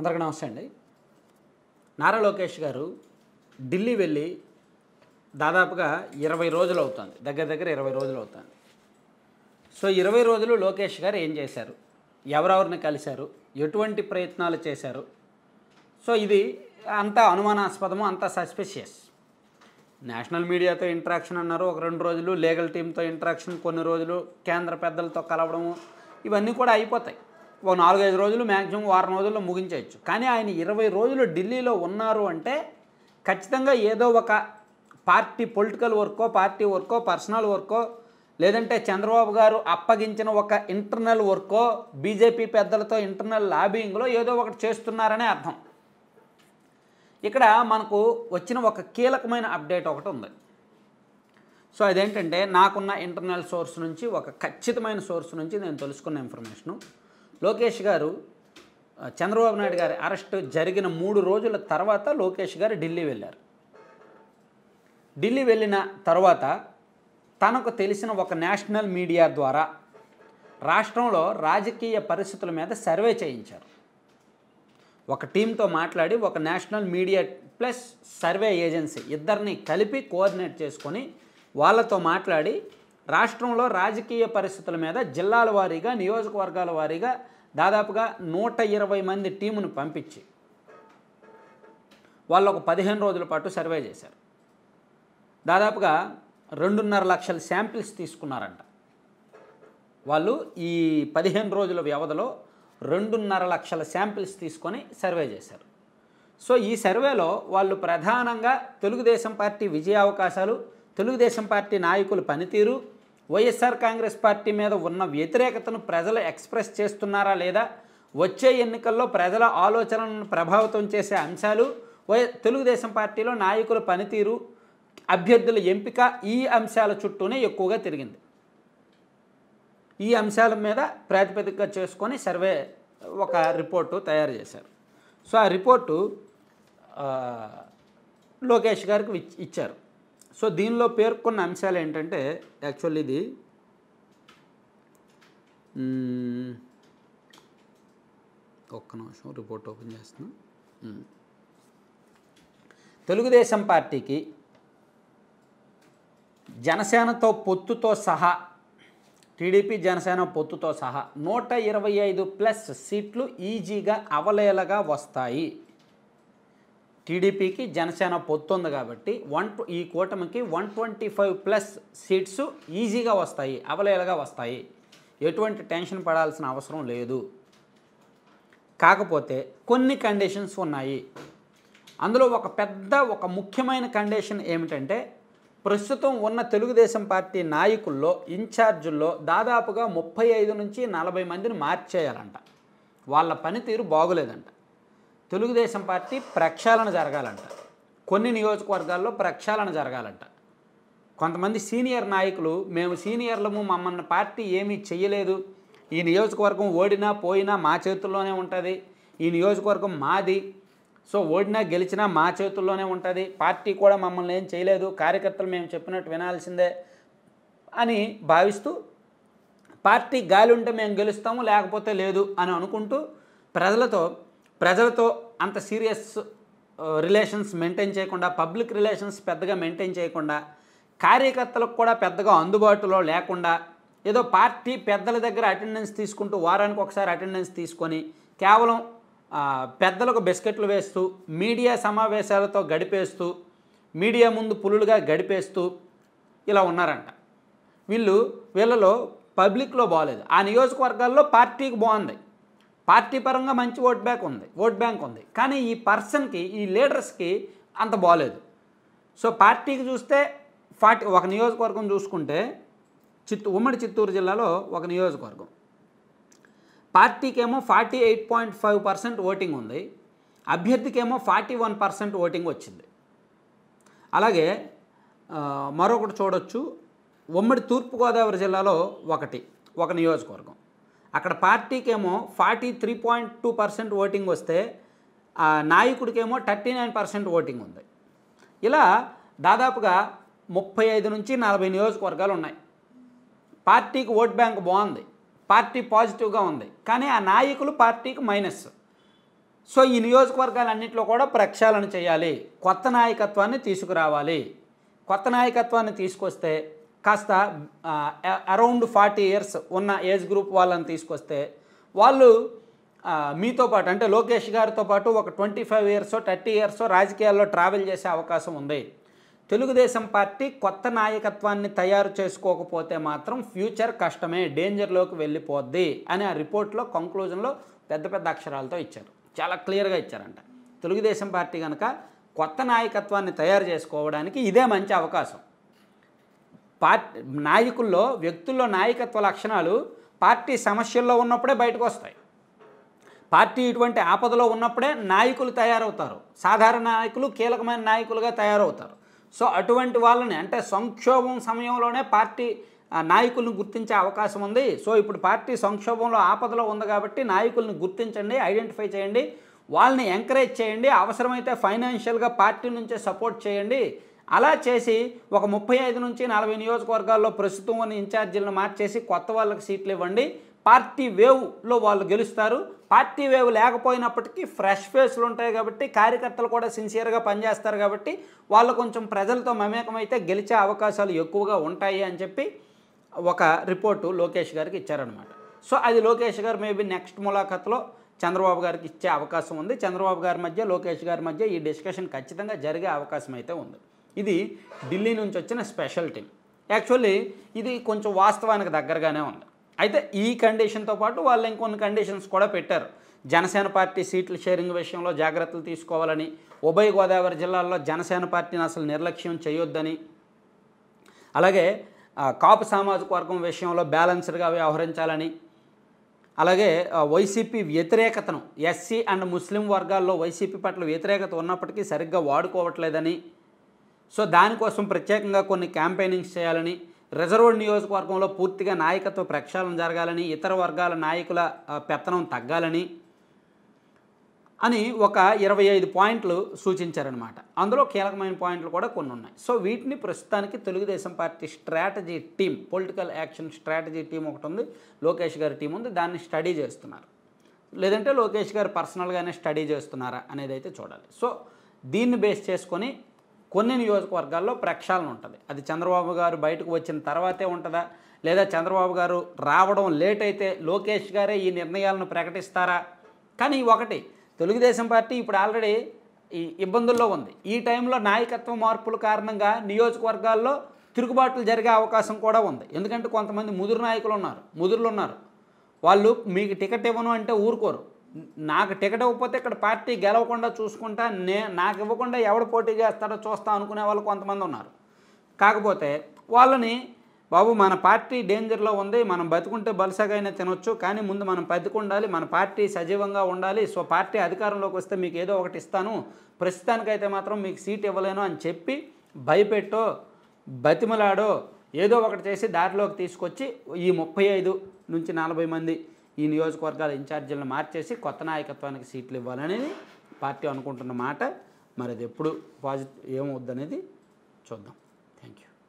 అందరికీ నమస్తే అండి నారా లోకేష్ గారు ఢిల్లీ వెళ్ళి దాదాపుగా ఇరవై రోజులు అవుతుంది దగ్గర దగ్గర ఇరవై రోజులు అవుతుంది సో ఇరవై రోజులు లోకేష్ గారు ఏం చేశారు ఎవరెవరిని కలిశారు ఎటువంటి ప్రయత్నాలు చేశారు సో ఇది అంత అనుమానాస్పదము అంత సస్పెషియస్ నేషనల్ మీడియాతో ఇంటరాక్షన్ అన్నారు ఒక రెండు రోజులు లీగల్ టీంతో ఇంటరాక్షన్ కొన్ని రోజులు కేంద్ర పెద్దలతో కలవడము ఇవన్నీ కూడా అయిపోతాయి ఒక నాలుగైదు రోజులు మ్యాక్సిమం వారం రోజుల్లో ముగించవచ్చు కానీ ఆయన ఇరవై రోజులు ఢిల్లీలో ఉన్నారు అంటే ఖచ్చితంగా ఏదో ఒక పార్టీ పొలిటికల్ వర్కో పార్టీ వర్కో పర్సనల్ వర్కో లేదంటే చంద్రబాబు గారు అప్పగించిన ఒక ఇంటర్నల్ వర్కో బీజేపీ పెద్దలతో ఇంటర్నల్ లాబింగ్లో ఏదో ఒకటి చేస్తున్నారనే అర్థం ఇక్కడ మనకు వచ్చిన ఒక కీలకమైన అప్డేట్ ఒకటి ఉంది సో అదేంటంటే నాకున్న ఇంటర్నల్ సోర్స్ నుంచి ఒక ఖచ్చితమైన సోర్స్ నుంచి నేను తెలుసుకున్న ఇన్ఫర్మేషను లోకేష్ గారు చంద్రబాబు నాయుడు గారి అరెస్ట్ జరిగిన మూడు రోజుల తర్వాత లోకేష్ గారు ఢిల్లీ వెళ్ళారు ఢిల్లీ వెళ్ళిన తర్వాత తనకు తెలిసిన ఒక నేషనల్ మీడియా ద్వారా రాష్ట్రంలో రాజకీయ పరిస్థితుల మీద సర్వే చేయించారు ఒక టీంతో మాట్లాడి ఒక national media plus survey agency ఇద్దరిని కలిపి కోఆర్డినేట్ చేసుకొని వాళ్ళతో మాట్లాడి రాష్ట్రంలో రాజకీయ పరిస్థితుల మీద జిల్లాల వారీగా నియోజకవర్గాల వారీగా దాదాపుగా నూట ఇరవై మంది టీమును పంపించి వాళ్ళు ఒక పదిహేను రోజుల పాటు సర్వే చేశారు దాదాపుగా రెండున్నర లక్షల శాంపిల్స్ తీసుకున్నారంట వాళ్ళు ఈ పదిహేను రోజుల వ్యవధిలో రెండున్నర లక్షల శాంపిల్స్ తీసుకొని సర్వే చేశారు సో ఈ సర్వేలో వాళ్ళు ప్రధానంగా తెలుగుదేశం పార్టీ విజయ అవకాశాలు తెలుగుదేశం పార్టీ నాయకుల పనితీరు వైఎస్ఆర్ కాంగ్రెస్ పార్టీ మీద ఉన్న వ్యతిరేకతను ప్రజలు ఎక్స్ప్రెస్ చేస్తున్నారా లేదా వచ్చే ఎన్నికల్లో ప్రజల ఆలోచనలను ప్రభావితం చేసే అంశాలు వై తెలుగుదేశం పార్టీలో నాయకుల పనితీరు అభ్యర్థుల ఎంపిక ఈ అంశాల చుట్టూనే ఎక్కువగా తిరిగింది ఈ అంశాల మీద ప్రాతిపదికగా చేసుకొని సర్వే ఒక రిపోర్టు తయారు చేశారు సో ఆ రిపోర్టు లోకేష్ గారికి ఇచ్చారు సో దీనిలో పేర్కొన్న అంశాలు ఏంటంటే యాక్చువల్ ఇది ఒక్క నిమిషం రిపోర్ట్ ఓపెన్ చేస్తున్నా తెలుగుదేశం పార్టీకి జనసేనతో పొత్తుతో సహా టీడీపీ జనసేన పొత్తుతో సహా నూట ఇరవై ఐదు ప్లస్ సీట్లు ఈజీగా అవలేలగా వస్తాయి టీడీపీకి జనసేన పొత్తుంది కాబట్టి వన్ ఈ కూటమికి one twenty five plus seats ఈజీగా వస్తాయి అవలేలుగా వస్తాయి ఎటువంటి టెన్షన్ పడాల్సిన అవసరం లేదు కాకపోతే కొన్ని కండిషన్స్ ఉన్నాయి అందులో ఒక పెద్ద ఒక ముఖ్యమైన కండిషన్ ఏమిటంటే ప్రస్తుతం ఉన్న తెలుగుదేశం పార్టీ నాయకుల్లో ఇన్ఛార్జుల్లో దాదాపుగా ముప్పై ఐదు నుంచి నలభై మందిని మార్చేయాలంట వాళ్ళ పనితీరు బాగులేదంట తెలుగుదేశం పార్టీ ప్రక్షాళన జరగాలంట కొన్ని నియోజకవర్గాల్లో ప్రక్షాళన జరగాలంట కొంతమంది సీనియర్ నాయకులు మేము సీనియర్లము మమ్మల్ని పార్టీ ఏమీ చేయలేదు ఈ నియోజకవర్గం ఓడినా పోయినా మా చేతుల్లోనే ఉంటుంది ఈ నియోజకవర్గం మాది సో ఓడినా గెలిచినా మా చేతుల్లోనే ఉంటుంది పార్టీ కూడా మమ్మల్ని ఏం చేయలేదు కార్యకర్తలు మేము చెప్పినట్టు వినాల్సిందే అని భావిస్తూ పార్టీ గాలి ఉంటే మేము గెలుస్తాము లేకపోతే లేదు అని అనుకుంటూ ప్రజలతో ప్రజలతో అంత సీరియస్ రిలేషన్స్ మెయింటైన్ చేయకుండా పబ్లిక్ రిలేషన్స్ పెద్దగా మెయింటైన్ చేయకుండా కార్యకర్తలకు కూడా పెద్దగా అందుబాటులో లేకుండా ఏదో పార్టీ పెద్దల దగ్గర అటెండెన్స్ తీసుకుంటూ వారానికి ఒకసారి అటెండెన్స్ తీసుకొని కేవలం పెద్దలకు బిస్కెట్లు వేస్తూ మీడియా సమావేశాలతో గడిపేస్తూ మీడియా ముందు పులులుగా గడిపేస్తూ ఇలా ఉన్నారంట వీళ్ళు వీళ్ళలో పబ్లిక్లో బాగాలేదు ఆ నియోజకవర్గాల్లో పార్టీకి బాగుంది పార్టీ పరంగా మంచి ఓట్ బ్యాంక్ ఉంది ఓట్ బ్యాంక్ ఉంది కానీ ఈ పర్సన్కి ఈ లీడర్స్కి అంత బాగలేదు సో పార్టీకి చూస్తే ఫార్టీ ఒక నియోజకవర్గం చూసుకుంటే చిత్తూ ఉమ్మడి చిత్తూరు జిల్లాలో ఒక నియోజకవర్గం పార్టీకేమో forty eight point five percent voting ఉంది అభ్యర్థికేమో ఫార్టీ వన్ పర్సెంట్ ఓటింగ్ వచ్చింది అలాగే మరొకటి చూడొచ్చు ఉమ్మడి తూర్పుగోదావరి జిల్లాలో ఒకటి ఒక నియోజకవర్గం అక్కడ పార్టీకేమో forty three point two percent voting వస్తే నాయకుడికేమో థర్టీ నైన్ పర్సెంట్ ఓటింగ్ ఉంది ఇలా దాదాపుగా ముప్పై ఐదు నుంచి నలభై నియోజకవర్గాలు ఉన్నాయి పార్టీకి ఓట్ బ్యాంక్ బాగుంది పార్టీ పాజిటివ్గా ఉంది కానీ ఆ నాయకులు పార్టీకి మైనస్ సో ఈ నియోజకవర్గాలన్నింటిలో కూడా ప్రక్షాళన చేయాలి కొత్త నాయకత్వాన్ని తీసుకురావాలి కొత్త నాయకత్వాన్ని తీసుకొస్తే కాస్త అరౌండ్ ఫార్టీ ఇయర్స్ ఉన్న ఏజ్ గ్రూప్ వాళ్ళని తీసుకొస్తే వాళ్ళు మీతో పాటు అంటే లోకేష్ గారితో పాటు ఒక twenty five years thirty years రాజకీయాల్లో ట్రావెల్ చేసే అవకాశం ఉంది తెలుగుదేశం పార్టీ కొత్త నాయకత్వాన్ని తయారు చేసుకోకపోతే మాత్రం ఫ్యూచర్ కష్టమే డేంజర్లోకి వెళ్ళిపోద్ది అని ఆ రిపోర్ట్లో కంక్లూజన్లో పెద్ద పెద్ద అక్షరాలతో ఇచ్చారు చాలా క్లియర్గా ఇచ్చారంట తెలుగుదేశం పార్టీ కనుక కొత్త నాయకత్వాన్ని తయారు చేసుకోవడానికి ఇదే మంచి అవకాశం పార్టీ నాయకుల్లో వ్యక్తుల్లో నాయకత్వ లక్షణాలు పార్టీ సమస్యల్లో ఉన్నప్పుడే బయటకు వస్తాయి పార్టీ ఇటువంటి ఆపదలో ఉన్నప్పుడే నాయకులు తయారవుతారు సాధారణ నాయకులు కీలకమైన నాయకులుగా తయారవుతారు సో అటువంటి వాళ్ళని అంటే సంక్షోభం సమయంలోనే పార్టీ నాయకులను గుర్తించే అవకాశం ఉంది సో ఇప్పుడు పార్టీ సంక్షోభంలో ఆపదలో ఉంది కాబట్టి నాయకులను గుర్తించండి ఐడెంటిఫై చేయండి వాళ్ళని ఎంకరేజ్ చేయండి అవసరమైతే ఫైనాన్షియల్గా పార్టీ నుంచే సపోర్ట్ చేయండి అలా చేసి ఒక ముప్పై ఐదు నుంచి నలభై నియోజకవర్గాల్లో ప్రస్తుతం ఉన్న ఇన్ఛార్జీలను మార్చేసి కొత్త వాళ్ళకి సీట్లు ఇవ్వండి పార్టీ వేవ్లో వాళ్ళు గెలుస్తారు పార్టీ వేవ్ లేకపోయినప్పటికీ ఫ్రెష్ ఫేస్లు ఉంటాయి కాబట్టి కార్యకర్తలు కూడా సిన్సియర్గా పనిచేస్తారు కాబట్టి వాళ్ళు కొంచెం ప్రజలతో మమేకమైతే గెలిచే అవకాశాలు ఎక్కువగా ఉంటాయి అని చెప్పి ఒక రిపోర్టు లోకేష్ గారికి ఇచ్చారనమాట సో అది లోకేష్ గారు మేబీ నెక్స్ట్ ములాఖత్లో చంద్రబాబు గారికి ఇచ్చే అవకాశం ఉంది చంద్రబాబు గారి మధ్య లోకేష్ గారి మధ్య ఈ డిస్కషన్ ఖచ్చితంగా జరిగే అవకాశం అయితే ఉంది ఇది ఢిల్లీ నుంచి వచ్చిన స్పెషల్ టీమ్ యాక్చువల్లీ ఇది కొంచెం వాస్తవానికి దగ్గరగానే ఉంది అయితే ఈ కండిషన్తో పాటు వాళ్ళు ఇంకొన్ని కండిషన్స్ కూడా పెట్టారు జనసేన పార్టీ సీట్ల షేరింగ్ విషయంలో జాగ్రత్తలు తీసుకోవాలని ఉభయ గోదావరి జిల్లాల్లో జనసేన పార్టీని అసలు నిర్లక్ష్యం చేయొద్దని అలాగే కాపు సామాజిక వర్గం విషయంలో బ్యాలెన్స్డ్గా వ్యవహరించాలని అలాగే వైసీపీ వ్యతిరేకతను ఎస్సీ అండ్ ముస్లిం వర్గాల్లో వైసీపీ పట్ల వ్యతిరేకత ఉన్నప్పటికీ సరిగ్గా వాడుకోవట్లేదని సో దానికోసం ప్రత్యేకంగా కొన్ని క్యాంపెయినింగ్స్ చేయాలని రిజర్వ్డ్ నియోజకవర్గంలో పూర్తిగా నాయకత్వ ప్రక్షాళన జరగాలని ఇతర వర్గాల నాయకుల పెత్తనం తగ్గాలని అని ఒక ఇరవై ఐదు పాయింట్లు సూచించారనమాట అందులో కీలకమైన పాయింట్లు కూడా కొన్ని ఉన్నాయి సో వీటిని ప్రస్తుతానికి Telugu Desam party strategy team political action strategy team ఒకటి ఉంది లోకేష్ గారి టీం ఉంది దాన్ని స్టడీ చేస్తున్నారు లేదంటే లోకేష్ గారు పర్సనల్గానే స్టడీ చేస్తున్నారా అనేది అయితే చూడాలి సో దీన్ని బేస్ చేసుకొని కొన్ని నియోజకవర్గాల్లో ప్రక్షాళన ఉంటుంది అది చంద్రబాబు గారు బయటకు వచ్చిన తర్వాతే ఉంటుందా లేదా చంద్రబాబు గారు రావడం లేట్ అయితే లోకేష్ గారే ఈ నిర్ణయాలను ప్రకటిస్తారా కానీ ఒకటి తెలుగుదేశం పార్టీ ఇప్పుడు ఆల్రెడీ ఈ ఇబ్బందుల్లో ఉంది ఈ టైంలో నాయకత్వ మార్పుల కారణంగా నియోజకవర్గాల్లో తిరుగుబాట్లు జరిగే అవకాశం కూడా ఉంది ఎందుకంటే కొంతమంది ముదురు నాయకులు ఉన్నారు ముదురులు ఉన్నారు వాళ్ళు మీకు టికెట్ ఇవ్వను అంటే ఊరుకోరు నాకు టికెట్ ఇవ్వకపోతే ఇక్కడ పార్టీ గెలవకుండా చూసుకుంటా నే నాకు ఇవ్వకుండా ఎవడు పోటీ చేస్తాడో చూస్తా అనుకునే వాళ్ళు కొంతమంది ఉన్నారు కాకపోతే వాళ్ళని బాబు మన పార్టీ డేంజర్లో ఉంది మనం బతుకుంటే బలసగైనా తినొచ్చు కానీ ముందు మనం బతుకుండాలి మన పార్టీ సజీవంగా ఉండాలి సో పార్టీ అధికారంలోకి వస్తే మీకు ఏదో ఒకటి ఇస్తాను ప్రస్తుతానికైతే మాత్రం మీకు సీట్ ఇవ్వలేను అని చెప్పి భయపెట్టో బతిమలాడో ఏదో ఒకటి చేసి దారిలోకి తీసుకొచ్చి ఈ ముప్పై ఐదు నుంచి నలభై మంది ఈ నియోజకవర్గాల ఇన్ఛార్జీలను మార్చేసి కొత్త నాయకత్వానికి సీట్లు ఇవ్వాలనేది పార్టీ అనుకుంటున్న మాట మరి అది ఎప్పుడు పాజిటివ్ అనేది చూద్దాం